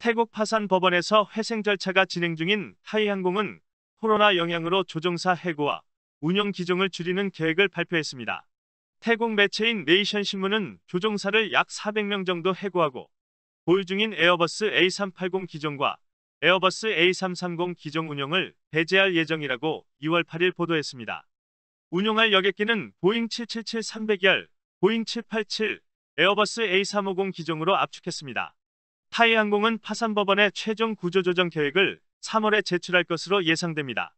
태국 파산 법원에서 회생 절차가 진행 중인 하이항공은 코로나 영향으로 조종사 해고와 운영 기종을 줄이는 계획을 발표했습니다. 태국 매체인 네이션 신문은 조종사를 약 400명 정도 해고하고 보유 중인 에어버스 A380 기종과 에어버스 A330 기종 운영을 배제할 예정이라고 2월 8일 보도했습니다. 운용할 여객기는 보잉 777-300열, 보잉 787, 에어버스 A350 기종으로 압축했습니다. 타이항공은 파산법원의 최종 구조조정 계획을 3월에 제출할 것으로 예상됩니다.